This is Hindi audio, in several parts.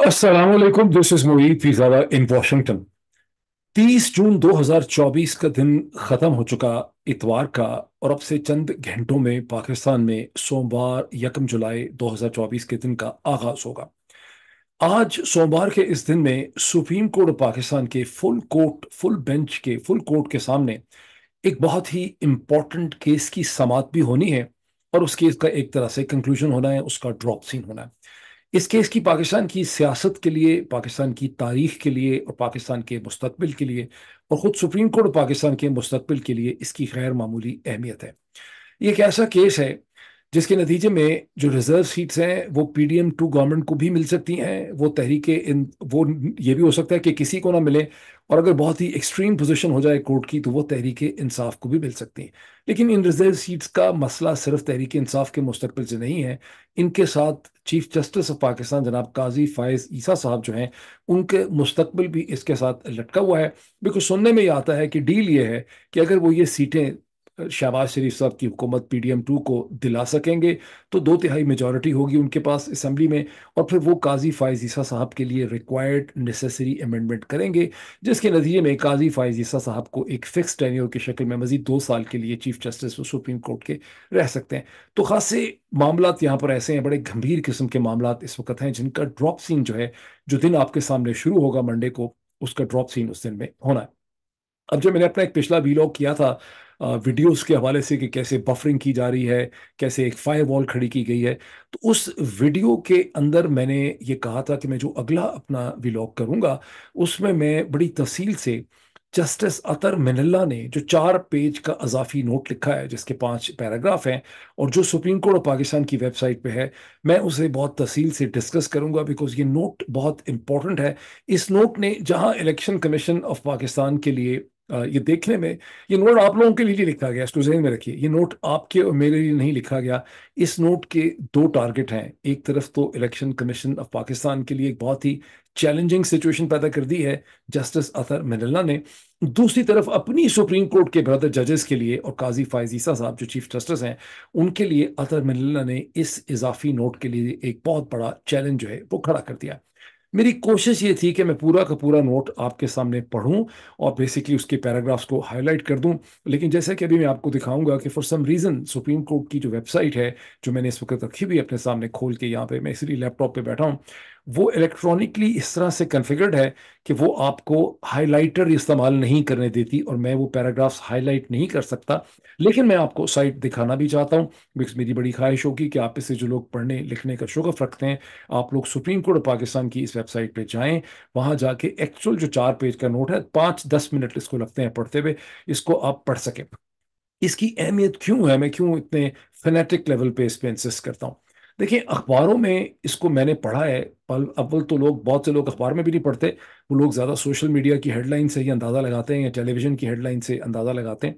दिस इज फीजादा इन वॉशिंगटन 30 जून 2024 का दिन ख़त्म हो चुका इतवार का और अब से चंद घंटों में पाकिस्तान में सोमवार यकम जुलाई 2024 के दिन का आगाज होगा आज सोमवार के इस दिन में सुप्रीम कोर्ट ऑफ पाकिस्तान के फुल कोर्ट फुल बेंच के फुल कोर्ट के सामने एक बहुत ही इंपॉर्टेंट केस की समात भी होनी है और उस केस का एक तरह से कंक्लूजन होना है उसका ड्रॉप सीन होना है इस केस की पाकिस्तान की सियासत के लिए पाकिस्तान की तारीख के लिए और पाकिस्तान के मुस्तबिल के लिए और ख़ुद सुप्रीम कोर्ट पाकिस्तान के मुस्तबिल के लिए इसकी गैर मामूली अहमियत है ये एक ऐसा केस है जिसके नतीजे में जो रिजर्व सीट्स हैं वो P D M two government को भी मिल सकती हैं वो तहरीक इन वो ये भी हो सकता है कि किसी को ना मिले और अगर बहुत ही एक्सट्रीम पोजीशन हो जाए कोर्ट की तो वो तहरीक इंसाफ को भी मिल सकती हैं लेकिन इन रिजर्व सीट्स का मसला सिर्फ तहरीक इंसाफ के मुस्तबिल से नहीं है इनके साथ चीफ जस्टिस ऑफ पाकिस्तान जनाब काजी फायज ईसा साहब जो हैं उनके मुस्तबिल भी इसके साथ लटका हुआ है बिकॉज सुनने में ये आता है कि डील ये है कि अगर वो ये सीटें शहबाज शरीफ साहब की हुकूमत पी डी एम टू को दिला सकेंगे तो दो तिहाई मेजोरिटी होगी उनके पास असम्बली में और फिर वो काजी फ़ायजीसा साहब के लिए रिक्वायर्ड नेसेसरी अमेंडमेंट करेंगे जिसके नतीजे में काजी फ़ायजीसा साहब को एक फ़िक्स टेन्योर की शक्ल में मजीद दो साल के लिए चीफ जस्टिस सुप्रीम कोर्ट के रह सकते हैं तो खासे मामला यहाँ पर ऐसे हैं बड़े गंभीर किस्म के मामला इस वक्त हैं जिनका ड्रॉप सीन जो है जो दिन आपके सामने शुरू होगा मंडे को उसका ड्रॉप सीन उस दिन में होना है अब जब मैंने अपना एक पिछला वीलॉग किया था वीडियोस के हवाले से कि कैसे बफरिंग की जा रही है कैसे एक फायर वॉल खड़ी की गई है तो उस वीडियो के अंदर मैंने ये कहा था कि मैं जो अगला अपना वीलॉग करूँगा उसमें मैं बड़ी तफसील से जस्टिस अतर मिनल्ला ने जो चार पेज का अजाफी नोट लिखा है जिसके पांच पैराग्राफ हैं और जो सुप्रीम कोर्ट ऑफ पाकिस्तान की वेबसाइट पे है मैं उसे बहुत तसील से डिस्कस करूंगा बिकॉज ये नोट बहुत इंपॉर्टेंट है इस नोट ने जहां इलेक्शन कमीशन ऑफ पाकिस्तान के लिए ये देखने में ये नोट आप लोगों के लिए लिखा गया इसको जहन में रखिए ये नोट आपके और मेरे लिए नहीं लिखा गया इस नोट के दो टारगेट हैं एक तरफ तो इलेक्शन कमीशन ऑफ पाकिस्तान के लिए एक बहुत ही चैलेंजिंग सिचुएशन पैदा कर दी है जस्टिस अतर मेनल्ला ने दूसरी तरफ अपनी सुप्रीम कोर्ट के ब्रदर जजेस के लिए और काजी फायजीसा साहब जो चीफ जस्टिस हैं उनके लिए अतर मेनल्ला ने इस इजाफी नोट के लिए एक बहुत बड़ा चैलेंज जो है वो खड़ा कर दिया मेरी कोशिश ये थी कि मैं पूरा का पूरा नोट आपके सामने पढ़ूं और बेसिकली उसके पैराग्राफ्स को हाईलाइट कर दूं लेकिन जैसे कि अभी मैं आपको दिखाऊंगा कि for some reason Supreme Court की जो वेबसाइट है जो मैंने इस वक्त रखी हुई अपने सामने खोल के यहाँ पे मैं इसलिए लैपटॉप पे बैठा हूँ वो इलेक्ट्रॉनिकली इस तरह से कन्फिगर्ड है कि वो आपको हाईलाइटर इस्तेमाल नहीं करने देती और मैं वो पैराग्राफ्स हाईलाइट नहीं कर सकता लेकिन मैं आपको साइट दिखाना भी चाहता हूँ बिकॉज मेरी बड़ी ख्वाहिश होगी कि आप इसे जो लोग पढ़ने लिखने का शौक़ रखते हैं आप लोग सुप्रीम कोर्ट ऑफ पाकिस्तान की इस वेबसाइट पर जाएँ वहाँ जाके एक्चुअल जो चार पेज का नोट है पाँच दस मिनट इसको लगते हैं पढ़ते हुए इसको आप पढ़ सकें इसकी अहमियत क्यों है मैं क्यों इतने फिनेटिक लेवल पे इस पर इंसिस करता हूँ देखिए अखबारों में इसको मैंने पढ़ा है पल अव्वल तो लोग बहुत से लोग अखबार में भी नहीं पढ़ते वो लोग ज़्यादा सोशल मीडिया की हेडलाइन से ही अंदाज़ा लगाते हैं या टेलीविज़न की हेडलाइन से अंदाज़ा लगाते हैं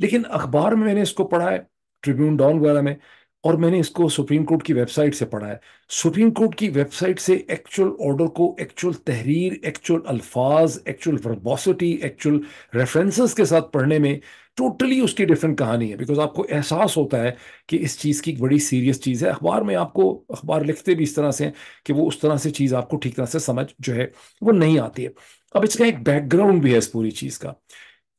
लेकिन अखबार में मैंने इसको पढ़ा है ट्रिब्यून डॉन वगैरह में और मैंने इसको सुप्रीम कोर्ट की वेबसाइट से पढ़ा है सुप्रीम कोर्ट की वेबसाइट से एक्चुअल ऑर्डर को एक्चुअल तहरीर एक्चुअल अल्फाज एक्चुअल वर्बोसिटी एक्चुअल रेफरेंसेस के साथ पढ़ने में टोटली उसकी डिफरेंट कहानी है बिकॉज आपको एहसास होता है कि इस चीज़ की एक बड़ी सीरियस चीज़ है अखबार में आपको अखबार लिखते भी इस तरह से हैं कि वो उस तरह से चीज़ आपको ठीक तरह से समझ जो है वो नहीं आती है अब इसका एक बैकग्राउंड भी है इस पूरी चीज़ का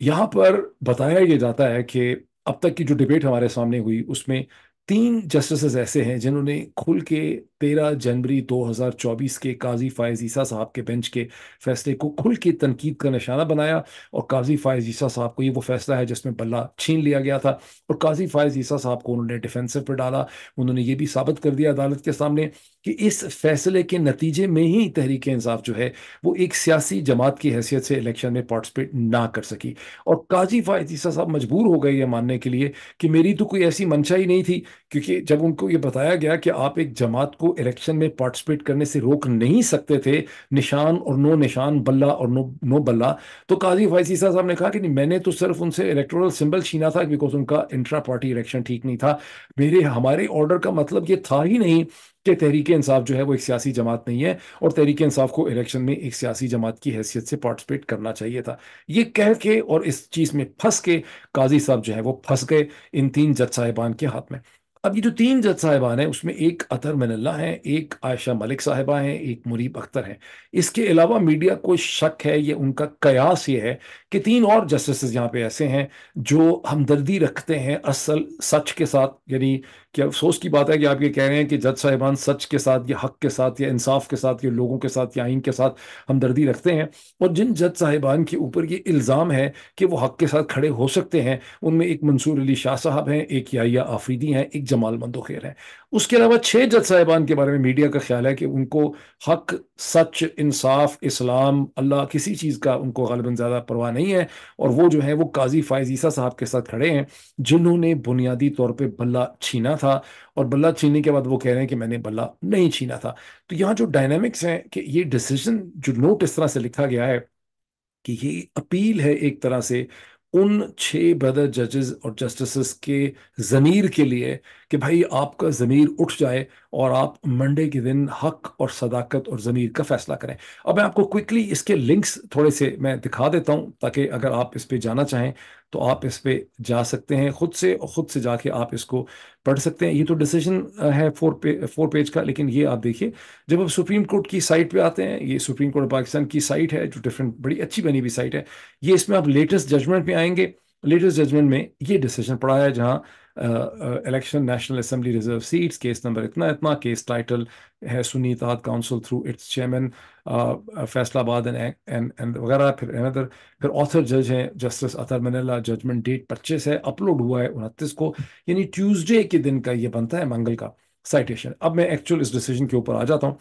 यहाँ पर बताया ये जाता है कि अब तक की जो डिबेट हमारे सामने हुई उसमें तीन जस्टिस ऐसे हैं जिन्होंने खुल के तेरह जनवरी दो हज़ार चौबीस के काजी फायज ईसा साहब के बेंच के फैसले को खुल के तनकीद का निशाना बनाया और काजी फायज ईसा साहब को ये वो फैसला है जिसमें बल्ला छीन लिया गया था और काजी फायज ईसा साहब को उन्होंने डिफेंसिव पर डाला उन्होंने ये भी साबित कर दिया अदालत के सामने कि इस फैसले के नतीजे में ही तहरीक इंसाफ जो है वो एक सियासी जमात की हैसियत से इलेक्शन में पार्टिसिपेट ना कर सकी और काजी फायज ईसा साहब मजबूर हो गए ये मानने के लिए कि मेरी तो कोई ऐसी मंशा ही नहीं थी क्योंकि जब उनको ये बताया गया कि आप एक जमात को इलेक्शन में पार्टिसिपेट करने से रोक नहीं सकते थे निशान और नो निशान बल्ला और नो नो बल्ला तो काजी फैसीसा साहब ने कहा कि नहीं मैंने तो सिर्फ उनसे इलेक्टोरल सिंबल छीना था बिकॉज उनका इंट्रा पार्टी इलेक्शन ठीक नहीं था मेरे हमारे ऑर्डर का मतलब ये था ही नहीं कि तहरीक इंसाफ जो है वो एक सियासी जमात नहीं है और तहरीक इंसाफ को इलेक्शन में एक सियासी जमात की हैसियत से पार्टिसिपेट करना चाहिए था ये कह के और इस चीज़ में फंस के काजी साहब जो है वो फंस गए इन तीन जज साहिबान के हाथ में अब ये जो तीन जज साहिबान हैं उसमें एक अतर मनल्ला है एक आयशा मलिक साहिबा हैं एक मुरीब अख्तर हैं इसके अलावा मीडिया को शक है ये उनका कयास ये है कि तीन और जस्टिस यहाँ पे ऐसे हैं जो हमदर्दी रखते हैं असल सच के साथ यानी क्या अफसोस की बात है कि आप ये कह रहे हैं कि जज साहिबान सच के साथ या हक के साथ या इंसाफ के साथ या लोगों के साथ या आइन के साथ हमदर्दी रखते हैं और जिन जज साहिबान के ऊपर ये इल्ज़ाम है कि वो हक के साथ खड़े हो सकते हैं उनमें एक मंसूर अली शाह साहब हैं एक याया आफरीदी हैं एक जमाल मंदोखेर हैं उसके अलावा छः जज साहिबान के बारे में मीडिया का ख्याल है कि उनको हक सच इंसाफ इस्लाम अल्लाह किसी चीज़ का उनको गलबन ज़्यादा परवाह नहीं है और वो जो है वो काजी फायजीसा साहब के साथ खड़े हैं जिन्होंने बुनियादी तौर पर बल्ला छीना था और बल्ला छीनने के बाद वो कह रहे हैं कि मैंने बल्ला नहीं छीना था तो यहाँ जो डायनामिक्स हैं कि ये डिसीजन जो नोट इस तरह से लिखा गया है कि ये अपील है एक तरह से उन छह ब्रदर जजेस और जस्टिसेस के ज़मीर के लिए कि भाई आपका ज़मीर उठ जाए और आप मंडे के दिन हक और सदाकत और ज़मीर का फ़ैसला करें अब मैं आपको क्विकली इसके लिंक्स थोड़े से मैं दिखा देता हूं ताकि अगर आप इस पे जाना चाहें तो आप इस पे जा सकते हैं खुद से और ख़ुद से जाके आप इसको पढ़ सकते हैं ये तो डिसीजन है फोर पे फोर पेज का लेकिन ये आप देखिए जब आप सुप्रीम कोर्ट की साइट पे आते हैं ये सुप्रीम कोर्ट पाकिस्तान की साइट है जो डिफरेंट बड़ी अच्छी बनी हुई साइट है ये इसमें आप लेटेस्ट जजमेंट में आएंगे लेटेस्ट जजमेंट में ये डिसीजन पड़ा है जहाँ election national assembly reserve seats case number इतना इतना केस टाइटल है Sunni Ittehad council through its chairman Faisalabad and वगैरह फिर अनदर फिर ऑथर जज हैं जस्टिस अतर मनेला जजमेंट डेट पच्चीस है अपलोड हुआ है उनतीस को यानी ट्यूसडे के दिन का ये बनता है मंगल का साइटेशन अब मैं एक्चुअल इस डिसीजन के ऊपर आ जाता हूँ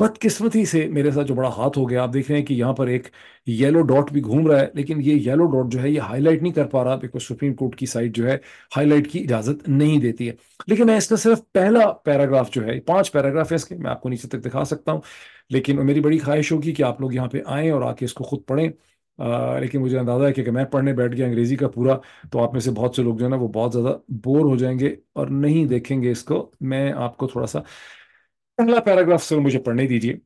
बदकिस्मती से मेरे साथ जो बड़ा हाथ हो गया आप देख रहे हैं कि यहाँ पर एक येलो डॉट भी घूम रहा है लेकिन ये येलो डॉट जो है ये हाईलाइट नहीं कर पा रहा बिकॉज सुप्रीम कोर्ट की साइट जो है हाईलाइट की इजाजत नहीं देती है लेकिन मैं इसका सिर्फ पहला पैराग्राफ जो है पांच पैराग्राफ है इसके मैं आपको नीचे तक दिखा सकता हूँ लेकिन मेरी बड़ी ख्वाहिश होगी कि आप लोग यहाँ पे आए और आके इसको खुद पढ़ें लेकिन मुझे अंदाज़ा है कि मैं पढ़ने बैठ गया अंग्रेज़ी का पूरा तो आप में से बहुत से लोग जो है ना वो बहुत ज़्यादा बोर हो जाएंगे और नहीं देखेंगे इसको मैं आपको थोड़ा सा पहला पैराग्राफ सर मुझे पढ़ने दीजिए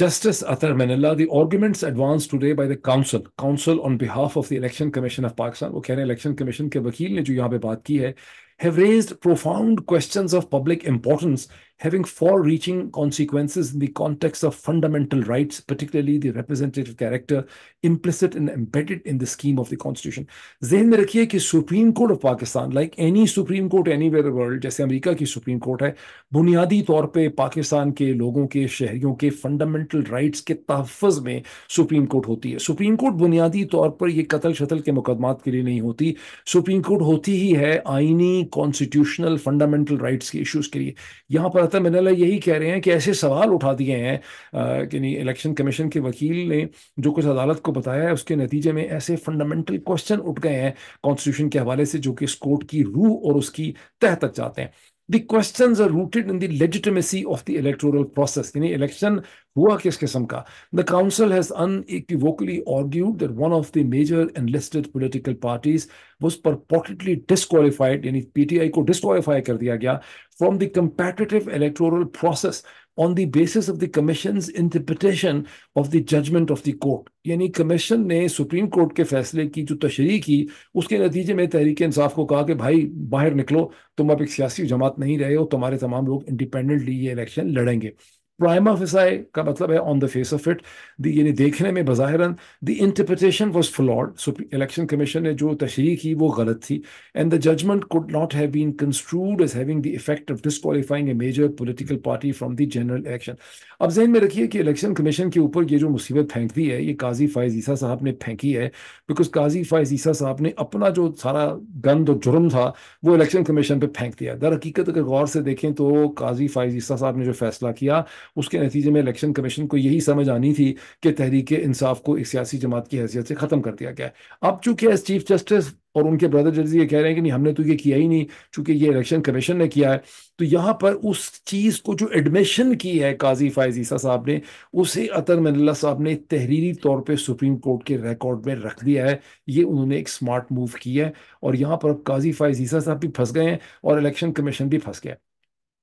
justice Athar Minallah the arguments advanced today by the counsel counsel on behalf of the election commission of Pakistan वो कह रहे हैं इलेक्शन कमीशन के वकील ने जो यहाँ पे बात की है have raised profound question of public importance having far reaching consequences in the context of fundamental rights, particularly the representative character implicit and embedded in the scheme of the Constitution. जहन में रखिए कि Supreme Court of Pakistan like any Supreme Court anywhere world जैसे अमेरिका की सुप्रीम कोर्ट है बुनियादी तौर पे पाकिस्तान के लोगों के शहरियों के फंडामेंटल राइट्स के तहफ़ में सुप्रीम कोर्ट होती है सुप्रीम कोर्ट बुनियादी तौर पर यह कतल शतल के मुकदमात के लिए नहीं होती सुप्रीम कोर्ट होती ही है आइनी कॉन्स्टिट्यूशनल फंडामेंटल राइट्स के इशूज़ के लिए यहाँ पर ज़्यादातर मतलब मिनला यही कह रहे हैं कि ऐसे सवाल उठा दिए हैं कि नहीं इलेक्शन कमीशन के वकील ने जो कुछ अदालत को बताया है उसके नतीजे में ऐसे फंडामेंटल क्वेश्चन उठ गए हैं कॉन्स्टिट्यूशन के हवाले से जो कि इस कोर्ट की रूह और उसकी तह तक जाते हैं the questions are rooted in the legitimacy of the electoral process. यानी election The council has unequivocally argued that one of the major enlisted political parties was purportedly disqualified, यानी PTI को disqualify कर दिया from the competitive electoral process. on the basis of the commission's interpretation of the judgment of the court यानी कमीशन ने सुप्रीम कोर्ट के फैसले की जो तशरी की उसके नतीजे में तहरीक इंसाफ को कहा कि भाई बाहर निकलो तुम अब एक सियासी जमात नहीं रहे हो तुम्हारे तमाम लोग इंडिपेंडेंटली ये इलेक्शन लड़ेंगे प्राइमा फिसाई का मतलब है on the face of it यानी देखने में बज़ाहिर the interpretation was flawed election commission ने जो तशरी की वो गलत थी and the judgment could not have been construed as having the effect of disqualifying a major political party from the general election अब जहन में रखिए कि इलेक्शन कमीशन के ऊपर ये जो मुसीबत फेंक दी है ये काजी फायज ईसा साहब ने फेंकी है बिकॉज काजी फायज ईसा साहब ने अपना जो सारा गंद और जुर्म था वो इलेक्शन कमीशन पर फेंक दिया दर हकीकत अगर गौर से देखें तो काजी फायज ईसा साहब ने जो फैसला किया उसके नतीजे में इलेक्शन कमीशन को यही समझ आनी थी कि तहरीक इंसाफ को एक सियासी जमात की हैसियत से ख़त्म कर दिया गया है अब चूंकि एज चीफ जस्टिस और उनके ब्रदर जर्जी ये कह रहे हैं कि नहीं हमने तो ये किया ही नहीं चूंकि ये इलेक्शन कमीशन ने किया है तो यहाँ पर उस चीज़ को जो एडमिशन की है काजी फायजीसा साहब ने उसे अतर मनल्ला साहब ने तहरीरी तौर पर सुप्रीम कोर्ट के रिकॉर्ड में रख दिया है ये उन्होंने एक स्मार्ट मूव किया है और यहाँ पर अब काजी फायजीसा साहब भी फंस गए हैं और इलेक्शन कमीशन भी फंस गया है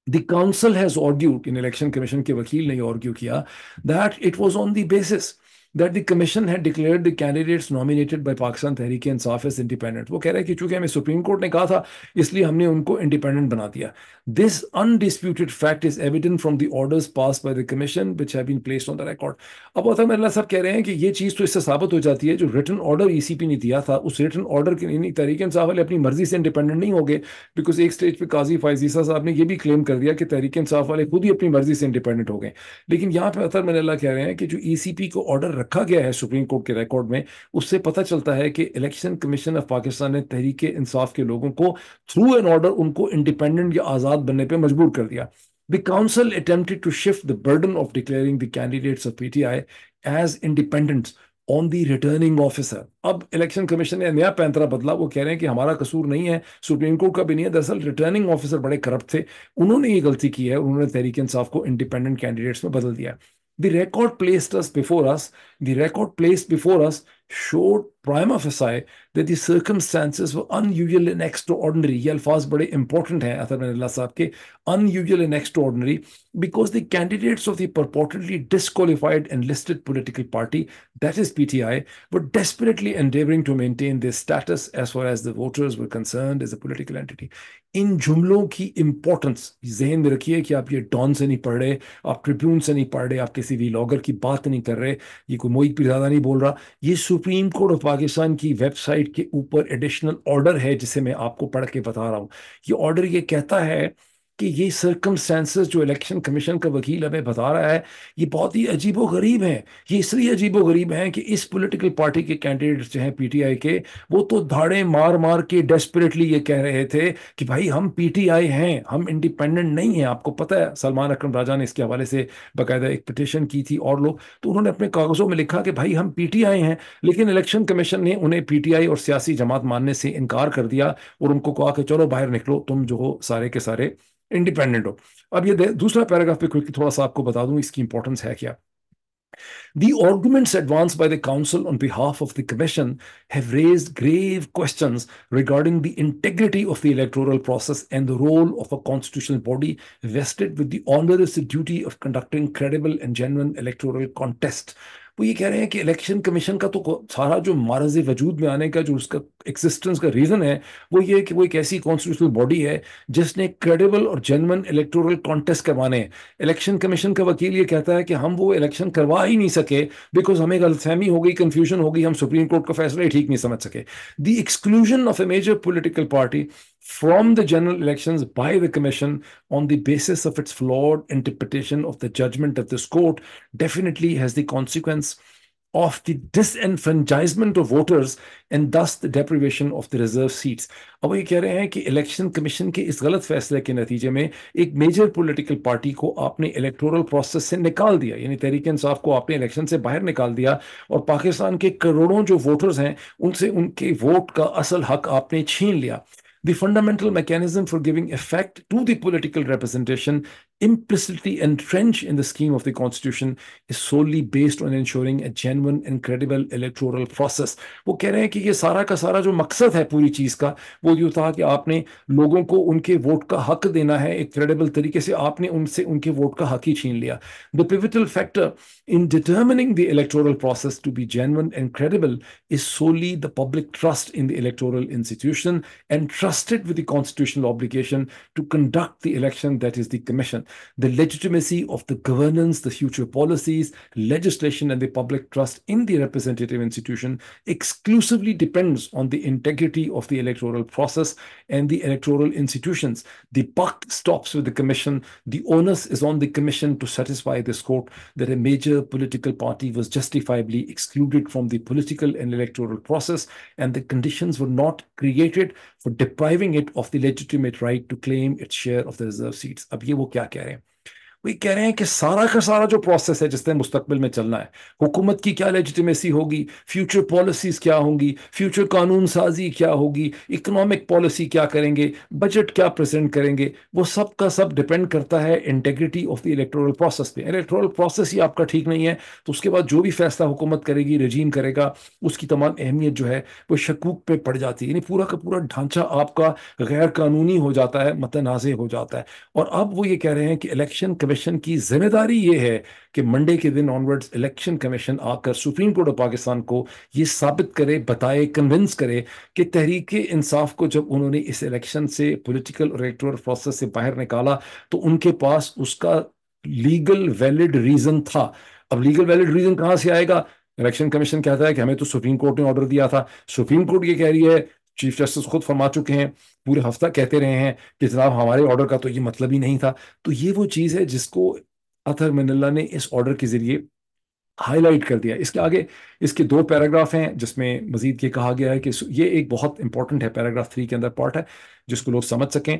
the council has argued in election commission ke wakil ne argue kiya that it was on the basis that the commission had declared the candidates nominated by Pakistan Tehreek Insaf as independent वो कह रहे हैं कि चूंकि हमें सुप्रीम कोर्ट ने कहा था इसलिए हमने उनको इंडिपेंडेंट बना दिया this undisputed fact is evident from the orders passed by the commission which have been placed on the record अब औतम अल्लाह साहब कह रहे हैं कि ये चीज़ तो इससे साबित हो जाती है जो return order E C P ने दिया था उस रिटर्न ऑर्डर के यानी तहरीक इंसाफ वाले अपनी मर्जी से इंडिपेंडेंट नहीं हो गए बिकॉज एक स्टेज पर काजी फायजीसा साहब ने यह भी क्लेम कर दिया कि तहरीक इंसाफ वाले खुद ही अपनी मर्जी से इंडिपेंडेंट हो गए लेकिन यहाँ पर अतर अल्लाह कह रहे हैं कि जो ई सी पी को ऑर्डर रखा गया है सुप्रीम कोर्ट के रिकॉर्ड में उससे पता चलता है कि इलेक्शन कमीशन ऑफ पाकिस्तान ने तहरीक इंसाफ के लोगों को थ्रू एन ऑर्डर उनको इंडिपेंडेंट या आज़ाद बनने पर मजबूर कर दिया the counsel attempted to shift the burden of declaring the candidates of PTI as independents on the returning officer अब इलेक्शन कमीशन ने नया पैंतरा बदला वो कह रहे हैं कि हमारा कसूर नहीं है सुप्रीम कोर्ट का भी नहीं है दरअसल रिटर्निंग ऑफिसर बड़े करप्ट थे उन्होंने ये गलती की है उन्होंने तहरीक इंसाफ को इंडिपेंडेंट कैंडिडेट्स में बदल दिया है The record placed us before us. The record placed before us showed prima facie that the circumstances were unusual and extraordinary. ये अल्फाज बड़े important हैं अतर मिल्ला unusual and extraordinary because the candidates of the purportedly disqualified enlisted political party, that is PTI, were desperately endeavoring to maintain their status as far as the voters were concerned as a political entity. In जुमलों ki importance, जहन में रखिए ki aap ye डॉन से nahi पढ़ रहे आप ट्रिब्यून से नहीं पढ़ रहे आप किसी वी लॉगर की बात नहीं कर रहे ये कोई मोहित पीरजादा नहीं बोल सुप्रीम कोर्ट ऑफ पाकिस्तान की वेबसाइट के ऊपर एडिशनल ऑर्डर है जिसे मैं आपको पढ़ के बता रहा हूँ ये ऑर्डर ये कहता है कि ये सर्कमस्टेंसेस जो इलेक्शन कमीशन का वकील हमें बता रहा है ये बहुत ही अजीबो गरीब हैं ये इसलिए अजीबो गरीब हैं कि इस पॉलिटिकल पार्टी के कैंडिडेट्स जो हैं पीटीआई के वो तो धाड़े मार मार के डेस्परेटली ये कह रहे थे कि भाई हम पीटीआई हैं हम इंडिपेंडेंट नहीं हैं आपको पता है सलमान अक्रम राजा ने इसके हवाले से बाकायदा एक पिटिशन की थी और लोग तो उन्होंने अपने कागजों में लिखा कि भाई हम पीटीआई हैं लेकिन इलेक्शन कमीशन ने उन्हें पीटीआई और सियासी जमात मानने से इनकार कर दिया और उनको कहा कि चलो बाहर निकलो तुम जो हो सारे के सारे इंडिपेंडेंट हो अब ये दूसरा पैराग्राफ पे क्विकली थोड़ा सा आपको बता दूं इसकी इंपॉर्टेंस है क्या The arguments advanced by the Council on behalf of the Commission have raised grave questions regarding the integrity of the electoral process and the role of a constitutional body vested with the onerous duty of conducting credible and genuine electoral contest. वो ये कह रहे हैं कि इलेक्शन कमीशन का तो सारा जो मारज वजूद में आने का जो उसका एग्जिस्टेंस का रीज़न है वो ये है कि वो एक ऐसी कॉन्स्टिट्यूशनल बॉडी है जिसने क्रेडिबल और जेनवन इलेक्टोरल कॉन्टेस्ट करवाने इलेक्शन कमीशन का वकील ये कहता है कि हम वो इलेक्शन करवा ही नहीं सके बिकॉज हमें गलतफहमी हो गई कन्फ्यूजन हो गई हम सुप्रीम कोर्ट का फैसला ही ठीक नहीं समझ सके the exclusion of a major political party from the general elections by the Commission on the basis of its flawed interpretation of the judgment of this court definitely has the consequence of the disenfranchisement of voters and thus the deprivation of the reserve seats. अब ये कह रहे हैं कि इलेक्शन कमीशन के इस गलत फैसले के नतीजे में एक मेजर पॉलिटिकल पार्टी को आपने इलेक्टोरल प्रोसेस से निकाल दिया यानी तहरीक इंसाफ को आपने इलेक्शन से बाहर निकाल दिया और पाकिस्तान के करोड़ों जो वोटर्स हैं उनसे उनके वोट का असल हक आपने छीन लिया the fundamental mechanism for giving effect to the political representation implicitly entrenched in the scheme of the constitution is solely based on ensuring a genuine and credible electoral process wo keh rahe hain ki ye sara ka sara jo maqsad hai puri cheez ka wo yu tha ki vote the pivotal factor in determining the electoral process to be genuine and credible is solely the public trust in the electoral institution entrusted with the constitutional obligation to conduct the election that is the commission the legitimacy of the governance, the future policies, legislation, and the public trust in the representative institution exclusively depends on the integrity of the electoral process and the electoral institutions. The buck stops with the commission. The onus is on the commission to satisfy this court that a major political party was justifiably excluded from the political and electoral process, and the conditions were not created for depriving it of the legitimate right to claim its share of the reserve seats. अब ये कह रहे हैं वो कह रहे हैं कि सारा का सारा जो प्रोसेस है जिसने मुस्तबिल में चलना है हुकूमत की क्या लेजिटमेसी होगी फ्यूचर पॉलिसीज़ क्या होंगी फ्यूचर कानून साजी क्या होगी इकनॉमिक पॉलिसी क्या करेंगे बजट क्या प्रेजेंट करेंगे वो सब का सब डिपेंड करता है integrity of the electoral process पे इलेक्टोरल प्रोसेस ही आपका ठीक नहीं है तो उसके बाद जो भी फैसला हुकूमत करेगी रजीम करेगा उसकी तमाम अहमियत जो है वो शकूक पर पड़ जाती है यानी पूरा का पूरा ढांचा आपका गैर कानूनी हो जाता है मतनाज़ हो जाता है और अब वो ये कह रहे हैं कि इलेक्शन कमीशन की जिम्मेदारी ये है कि मंडे के दिन ऑनवर्ड्स इलेक्शन कमीशन आकर सुप्रीम कोर्ट ऑफ पाकिस्तान को ये साबित करे बताए कन्विंस करे कि तहरीक इंसाफ को जब उन्होंने इस इलेक्शन से पोलिटिकल और इलेक्टोरल प्रोसेस से बाहर निकाला तो उनके पास उसका लीगल वैलिड रीजन था अब लीगल वैलिड रीजन कहाँ से आएगा इलेक्शन कमीशन कहता है कि हमें तो सुप्रीम कोर्ट ने ऑर्डर दिया था सुप्रीम कोर्ट ये कह रही है चीफ जस्टिस खुद फरमा चुके हैं पूरे हफ्ता कहते रहे हैं कि जनाब हमारे ऑर्डर का तो ये मतलब ही नहीं था तो ये वो चीज़ है जिसको अथर मिनल्ला ने इस ऑर्डर के ज़रिए हाईलाइट कर दिया इसके आगे इसके दो पैराग्राफ हैं जिसमें मजीद ये कहा गया है कि ये एक बहुत इंपॉर्टेंट है पैराग्राफ थ्री के अंदर पार्ट है जिसको लोग समझ सकें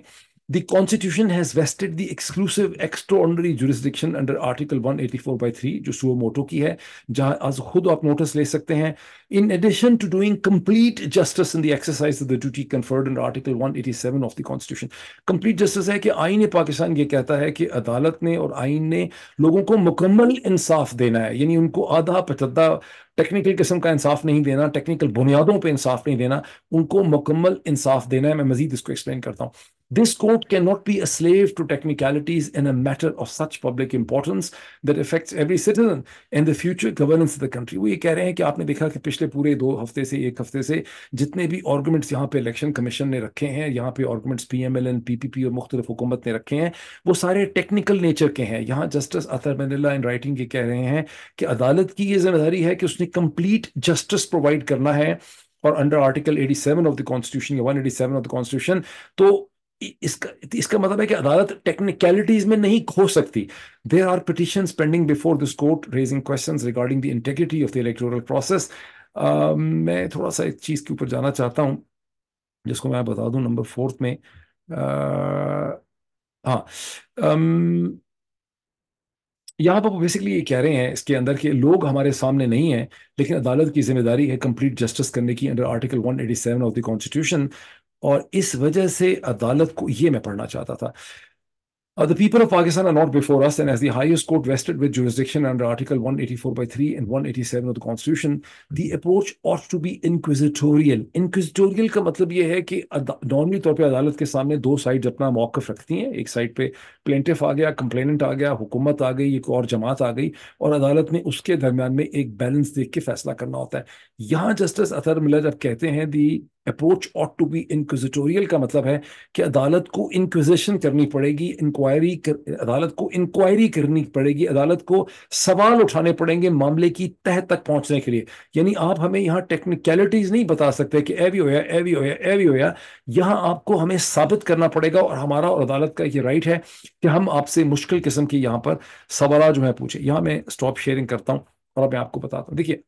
the Constitution has vested the exclusive extraordinary jurisdiction under Article 184 by 3 जो सुओमोटो ki hai jahan आज khud aap notice le sakte hain in addition to doing complete justice in the exercise of the duty conferred under Article 187 of the Constitution complete justice है कि आइन pakistan ye kehta hai ki adalat ne aur aain ne logon ko mukammal insaaf dena hai yani unko aadha patadda technical किस्म का इंसाफ नहीं देना टेक्निकल बुनियादों पर इंसाफ नहीं देना उनको मुकम्मल इंसाफ देना है मैं मजीद इसको एक्सप्लेन करता हूँ this court can be a slave to technicalities in a matter of such public importance that affects every citizen in the future governance of the country वो ये कह रहे हैं कि आपने देखा कि पिछले पूरे दो हफ्ते से एक हफ्ते से जितने भी आर्गूमेंट्स यहाँ पे इलेक्शन कमीशन ने रखे हैं यहाँ पे arguments P M L N P P P और मुख्तलिफ हुकूमत ने रखे हैं वो सारे टेक्निकल नेचर के हैं यहाँ जस्टिस अतर मंदिल्ला इन राइटिंग ये कह रहे हैं कि अदालत की ये जिम्मेदारी है कि उसने कंप्लीट जस्टिस प्रोवाइड करना है और under article 87 of the constitution या 187 ऑफ द कॉन्स्टिट्यूशन तो इसका इसका मतलब है कि अदालत टेक्निकलिटीज में नहीं खो सकती there are petition pending before this court raising question regarding the integrity of the electoral process मैं थोड़ा सा एक चीज के ऊपर जाना चाहता हूँ जिसको मैं बता दूं नंबर फोर्थ में uh, हाँ um, यहाँ पर तो बेसिकली ये कह रहे हैं इसके अंदर के लोग हमारे सामने नहीं है लेकिन अदालत की जिम्मेदारी है कंप्लीट जस्टिस करने की under article 187 of the constitution और इस वजह से अदालत को ये मैं पढ़ना चाहता था Uh, the people of Pakistan are not before us, and as the highest court vested with jurisdiction under Article 184 by 3 and 187 of the Constitution, the approach ought to be inquisitorial. Inquisitorial ka matlab ye hai ki normally toh pe adalat ke saamne do side अपना मौकफ rakhti हैं Ek side pe plaintiff aa gaya, complainant aa gaya, hukumat aa गई ek aur jamaat aa गई aur adalat mein uske दरमियान mein ek balance देख के फैसला करना होता है यहाँ जस्टिस अतर मिलर जब कहते हैं the approach ought to be inquisitorial का मतलब है कि अदालत को इंक्विजिशन करनी पड़ेगी इंक्वायरी कर, अदालत को इंक्वायरी करनी पड़ेगी अदालत को सवाल उठाने पड़ेंगे मामले की तह तक पहुंचने के लिए यानी आप हमें यहाँ टेक्निकलिटीज नहीं बता सकते कि ए भी होया ए भी होया ए भी होया यहाँ आपको हमें साबित करना पड़ेगा और हमारा और अदालत का ये राइट है कि हम आपसे मुश्किल किस्म की यहाँ पर सवाल जो है पूछे यहाँ मैं स्टॉप शेयरिंग करता हूँ और अब मैं आपको बताता हूँ देखिए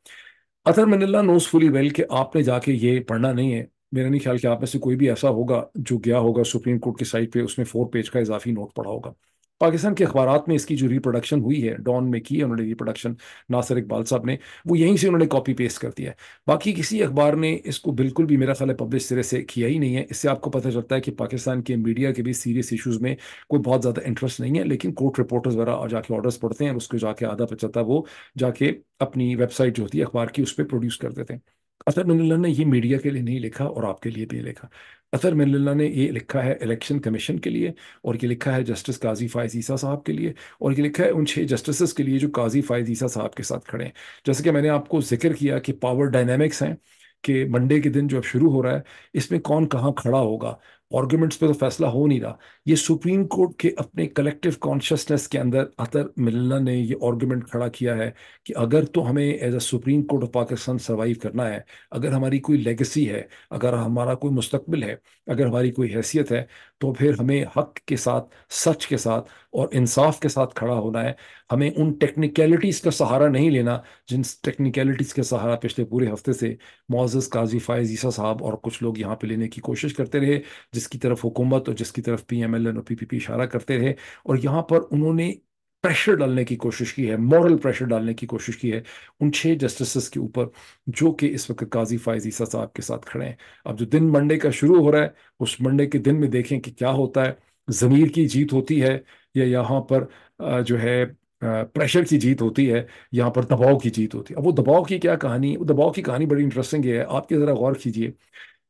Athar Minallah knows fully well कि आपने जाके ये पढ़ना नहीं है मेरा नहीं ख्याल कि आप में से कोई भी ऐसा होगा जो गया होगा सुप्रीम कोर्ट की साइड पे उसने फोर पेज का इजाफी नोट पढ़ा होगा पाकिस्तान के अखबार में इसकी जो रिप्रोडक्शन हुई है डॉन में की है उन्होंने रिप्रोडक्शन नासिर इकबाल साहब ने वो यहीं से उन्होंने कॉपी पेस्ट कर दिया है बाकी किसी अखबार ने इसको बिल्कुल भी मेरा ख्याल है पब्लिश सिरे से किया ही नहीं है इससे आपको पता चलता है कि पाकिस्तान के मीडिया के भी सीरियस इशूज़ में कोई बहुत ज़्यादा इंटरेस्ट नहीं है लेकिन कोर्ट रिपोर्टर्स वगैरह जाके ऑर्डर्स पढ़ते हैं और उसको जाके आधा पचहत्तर वो जाके अपनी वेबसाइट जो होती है अखबार की उस पर प्रोड्यूस कर देते हैं असर मिल्ला ने ये मीडिया के लिए नहीं लिखा और आपके लिए भी लिखा असर मिल्ला ने ये लिखा है इलेक्शन कमीशन के लिए और ये लिखा है जस्टिस काजी फायज ईसा साहब के लिए और ये लिखा है उन छः जस्टिस के लिए जो काजी फायज ईसा साहब के साथ खड़े हैं जैसे कि मैंने आपको जिक्र किया कि पावर डायनेमिक्स हैं कि मंडे के दिन जो अब शुरू हो रहा है इसमें कौन कहाँ खड़ा होगा आर्ग्यूमेंट्स पे तो फैसला हो नहीं रहा ये सुप्रीम कोर्ट के अपने कलेक्टिव कॉन्शियसनेस के अंदर अतर मिल्ला ने ये आर्ग्यूमेंट खड़ा किया है कि अगर तो हमें as a Supreme Court of Pakistan survive करना है अगर हमारी कोई लेगेसी है अगर हमारा कोई मुस्तबिल है अगर हमारी कोई हैसियत है तो फिर हमें हक के साथ सच के साथ और इंसाफ के साथ खड़ा होना है हमें उन टेक्निकलिटीज़ का सहारा नहीं लेना जिन टेक्निकलिटीज़ का सहारा पिछले पूरे हफ्ते से मोज़ काजी फायजीसा साहब और कुछ लोग यहाँ पे लेने की कोशिश करते रहे जिसकी तरफ हुकूमत और जिसकी तरफ पी एम एल एन और पी पी पी इशारा करते रहे और यहाँ पर उन्होंने प्रेशर डालने की कोशिश की है मॉरल प्रेशर डालने की कोशिश की है उन छः जस्टिस के ऊपर जो कि इस वक्त काजी फायज ईसा साहब के साथ खड़े हैं अब जो दिन मंडे का शुरू हो रहा है उस मंडे के दिन में देखें कि क्या होता है ज़मीर की जीत होती है या यहाँ पर जो है प्रेशर की जीत होती है यहाँ पर दबाव की जीत होती है अब वो दबाव की क्या कहानी वो दबाव की कहानी बड़ी इंटरेस्टिंग है आपके ज़रा गौर कीजिए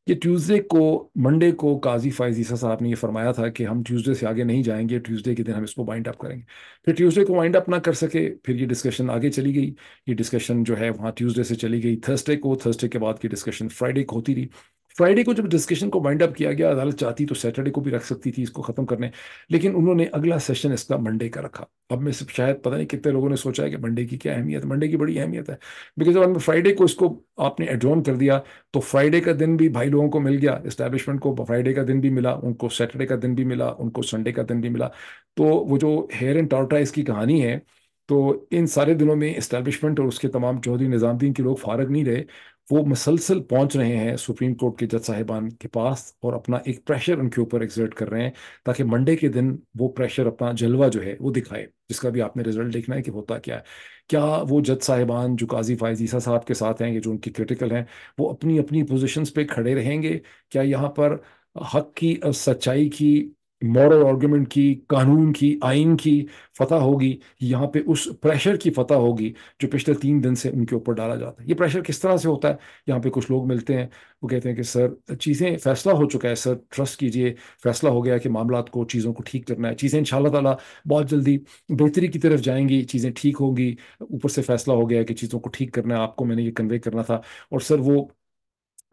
कि ट्यूसडे को मंडे को काजी फायजीसा साहब ने ये फरमाया था कि हम ट्यूसडे से आगे नहीं जाएंगे ट्यूसडे के दिन हम इसको वाइंड अप करेंगे फिर ट्यूसडे को वाइंड अप ना कर सके फिर ये डिस्कशन आगे चली गई ये डिस्कशन जो है वहाँ ट्यूसडे से चली गई थर्सडे को थर्सडे के बाद की डिस्कशन फ्राइडे को होती रही फ्राइडे को जब डिस्कशन को वाइंड अप किया गया अदालत चाहती तो सैटरडे को भी रख सकती थी इसको खत्म करने लेकिन उन्होंने अगला सेशन इसका मंडे का रखा अब मैं सिर्फ शायद पता नहीं कितने लोगों ने सोचा है कि मंडे की क्या अहमियत है मंडे की बड़ी अहमियत है बिकॉज अब फ्राइडे को इसको आपने एडजॉन कर दिया तो फ्राइडे का दिन भी भाई लोगों को मिल गया इस्टेब्लिशमेंट को फ्राइडे का दिन भी मिला उनको सैटरडे का दिन भी मिला उनको संडे का दिन भी मिला तो वो जो हेयर एंड टाउटाइज की कहानी है तो इन सारे दिनों में इस्टेब्लिशमेंट और उसके तमाम चौधरी निज़ामद्दीन के लोग फारग नहीं रहे वो मुसलसल पहुंच रहे हैं सुप्रीम कोर्ट के जज साहिबान के पास और अपना एक प्रेशर उनके ऊपर एग्जर्ट कर रहे हैं ताकि मंडे के दिन वो प्रेशर अपना जलवा जो है वो दिखाए जिसका भी आपने रिजल्ट देखना है कि होता क्या है क्या वो जज साहिबान जो काजी फायजीसा साहब के साथ हैं ये जो उनकी क्रिटिकल हैं वो अपनी अपनी पोजिशन पर खड़े रहेंगे क्या यहाँ पर हक की और सच्चाई की मॉरल आर्गूमेंट की कानून की आइन की फतह होगी यहाँ पे उस प्रेशर की फतह होगी जो पिछले तीन दिन से उनके ऊपर डाला जाता है ये प्रेशर किस तरह से होता है यहाँ पे कुछ लोग मिलते हैं वो कहते हैं कि सर चीज़ें फैसला हो चुका है सर ट्रस्ट कीजिए फैसला हो गया कि मामला को चीज़ों को ठीक करना है चीज़ें इन तला बहुत जल्दी बेहतरी की तरफ जाएंगी चीज़ें ठीक होंगी ऊपर से फैसला हो गया कि चीज़ों को ठीक करना है आपको मैंने ये कन्वे करना था और सर वो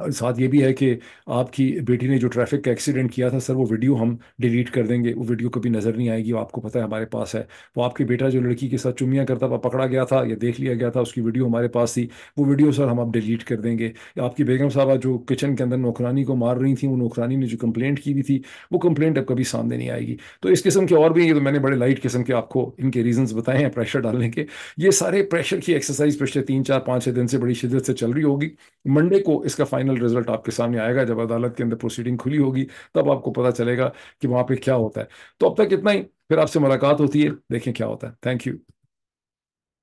साथ ये भी है कि आपकी बेटी ने जो ट्रैफिक का एक्सीडेंट किया था सर वो वीडियो हम डिलीट कर देंगे वो वीडियो कभी नज़र नहीं आएगी वो आपको पता है हमारे पास है वो आपके बेटा जो लड़की के साथ चुमिया करता था पकड़ा गया था या देख लिया गया था उसकी वीडियो हमारे पास थी वो वीडियो सर हम आप डिलीट कर देंगे आपकी बेगम साहबा जो किचन के अंदर नौकरानी को मार रही थी वो नौकरानी ने जो कंप्लेंट की हुई थी वो कंप्लेंट अब कभी सामने नहीं आएगी तो इस किस्म के और भी ये तो मैंने बड़े लाइट किस्म के आपको इनके रीजन्स बताए हैं प्रेशर डालने के ये सारे प्रेशर की एक्सरसाइज पिछले तीन चार पाँच छः दिन से बड़ी शिदत से चल रही होगी मंडे को इसका फाइनल फाइनल रिजल्ट आपके सामने आएगा जब अदालत के अंदर प्रोसीडिंग खुली होगी तब आपको पता चलेगा कि वहां पे क्या होता है तो अब तक इतना ही फिर आपसे मुलाकात होती है देखें क्या होता है थैंक यू